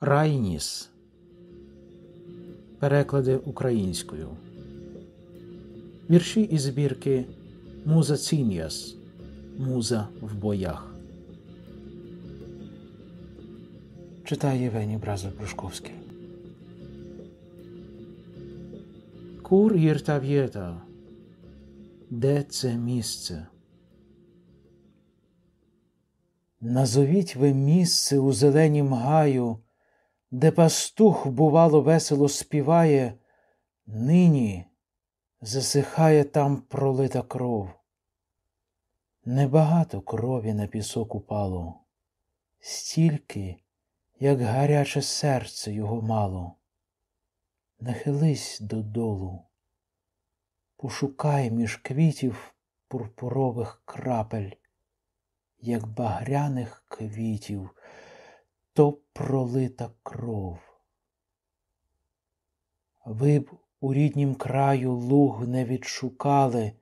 Райніс. Переклади українською. Вірші і збірки Муза Ціньяс. Муза в боях. Читає Євгеній Бразо Брушковський. Кур гірта в'єта. Де це місце? Назовіть ви місце у зеленім гаю де пастух, бувало, весело співає, нині засихає там пролита кров. Небагато крові на пісок упало, стільки, як гаряче серце його мало. Нахились додолу, пошукай між квітів пурпурових крапель, як багряних квітів то пролита кров. Ви б у ріднім краю луг не відшукали,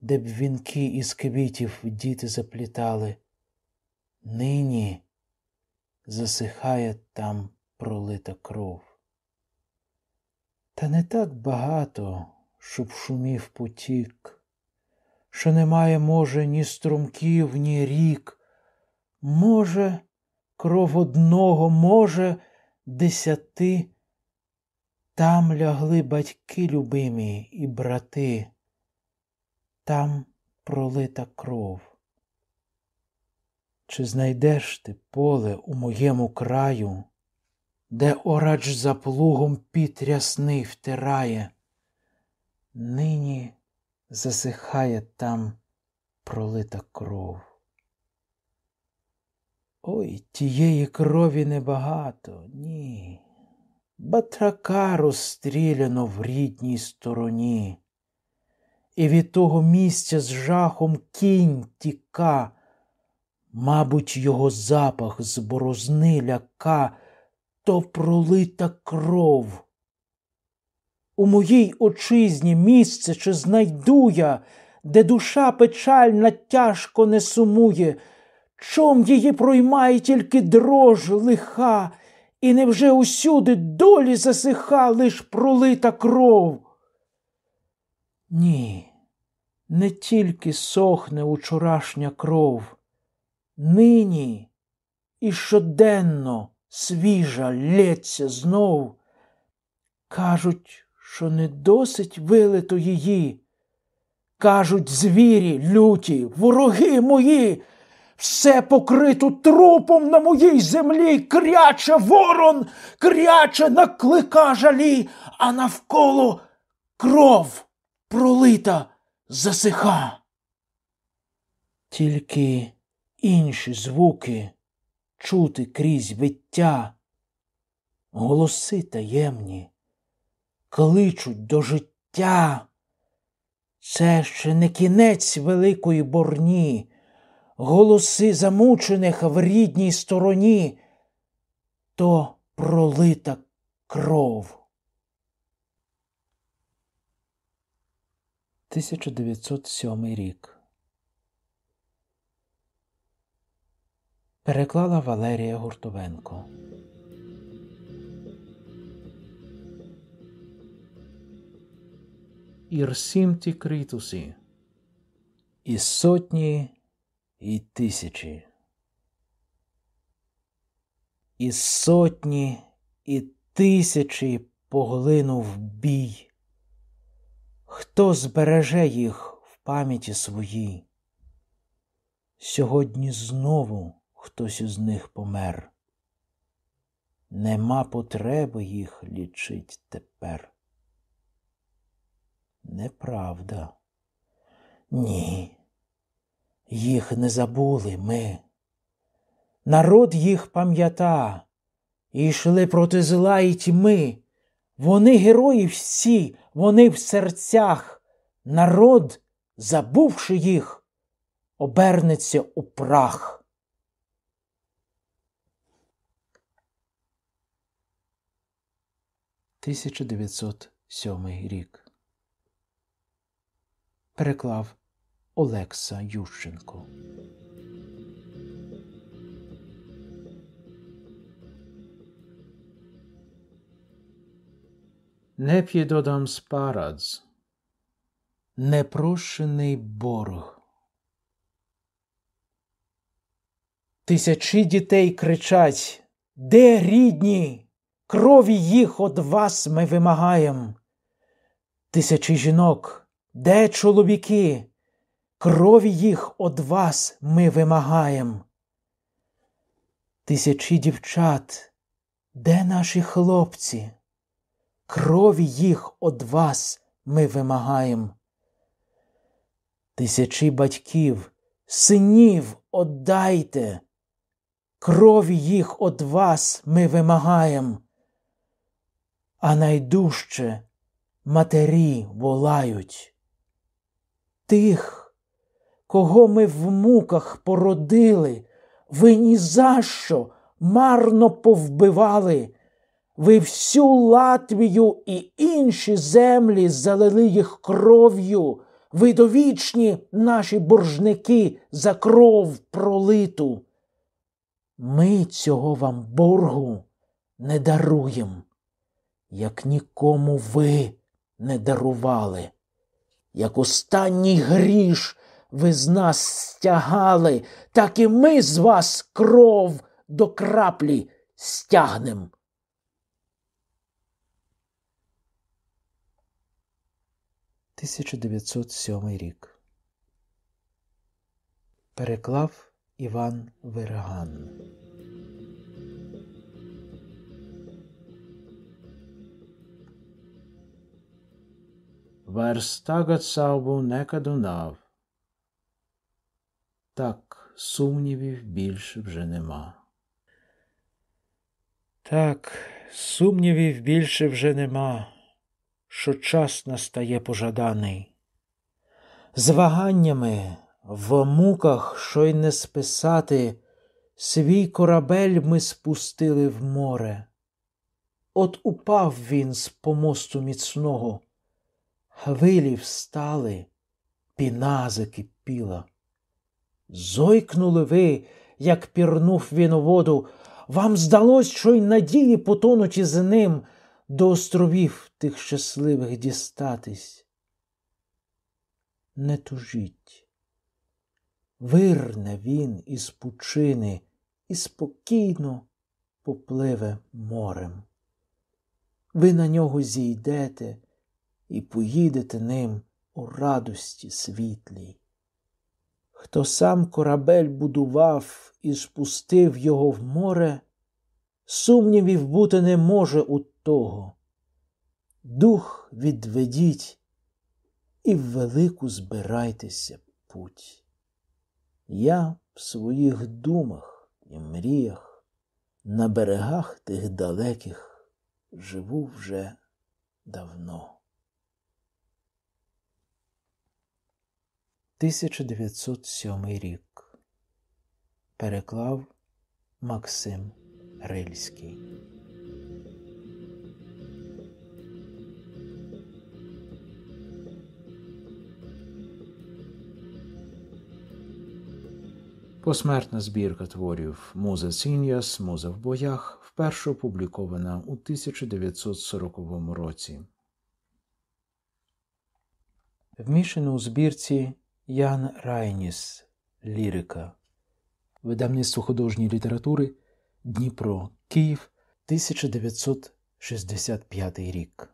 де б вінки із квітів діти заплітали. Нині засихає там пролита кров. Та не так багато, щоб шумів потік, що немає, може, ні струмків, ні рік, може, кров одного, може, десяти. Там лягли батьки любимі і брати, там пролита кров. Чи знайдеш ти поле у моєму краю, де орач за плугом піт рясний втирає, нині засихає там пролита кров. Ой, тієї крові небагато, ні. Батрака розстріляно в рідній стороні, і від того місця з жахом кінь тіка, мабуть, його запах з борозни ляка, то пролита кров. У моїй очизні місце чи знайду я, де душа печальна тяжко не сумує. Чом її проймає тільки дрож лиха, і невже усюди долі засиха лиш пролита кров? Ні, не тільки сохне учорашня кров, нині і щоденно свіжа лється знов. Кажуть, що не досить вилито її. Кажуть, звірі, люті, вороги мої все покрито трупом на моїй землі, кряче ворон, кряче наклика жалі, а навколо кров пролита засиха. Тільки інші звуки чути крізь виття, голоси таємні, кличуть до життя. Це ще не кінець великої борні голоси замучених в рідній стороні, то пролита кров. 1907 рік переклала Валерія Гуртовенко. Ірсімті критусі. І сотні і тисячі. І сотні і тисячі поглинув бій. Хто збереже їх в пам'яті своїй? Сьогодні знову хтось із них помер. Нема потреби їх лічить тепер. Неправда. Ні. Їх не забули ми. Народ їх пам'ята, і йшли проти зла і тьми. Вони герої всі, вони в серцях. Народ, забувши їх, обернеться у прах. дев'ятсот сьомий рік переклав Олекса Ющенко. Не Неп'єдодам спарадз. Непрошений борг. Тисячі дітей кричать Де рідні? Крові їх од вас ми вимагаєм. Тисячі жінок, де чоловіки? крові їх од вас ми вимагаєм. Тисячі дівчат, де наші хлопці? Крові їх од вас ми вимагаєм. Тисячі батьків, синів оддайте, крові їх од вас ми вимагаєм. А найдужче матері волають. Тих кого ми в муках породили, ви ні за що марно повбивали. Ви всю Латвію і інші землі залили їх кров'ю, ви довічні наші боржники за кров пролиту. Ми цього вам боргу не даруємо, як нікому ви не дарували, як останній гріш ви з нас стягали, так і ми з вас кров до краплі стягнем. Тисяча рік переклав Іван Вираган. Vairs tagad нека nekad так, сумнівів більше вже нема. Так, сумнівів більше вже нема, що час настає пожаданий. З ваганнями в муках, що й не списати, свій корабель ми спустили в море. От упав він з помосту міцного, хвилі встали, піна закипіла. Зойкнули ви, як пірнув він у воду. Вам здалось, що й надії потонуть із ним до островів тих щасливих дістатись. Не тужіть. Вирне він із пучини і спокійно попливе морем. Ви на нього зійдете і поїдете ним у радості світлій хто сам корабель будував і спустив його в море, сумнівів бути не може у того. Дух відведіть і в велику збирайтеся путь. Я в своїх думах і мріях, на берегах тих далеких живу вже давно. 1907 рік переклав Максим Рильський. Посмертна збірка творів Муза Сіньяс, Муза в боях вперше опублікована у 1940 році. Вмішано у збірці Ян Райніс Лірика, Видавництво художньої літератури Дніпро, Київ, 1965 рік.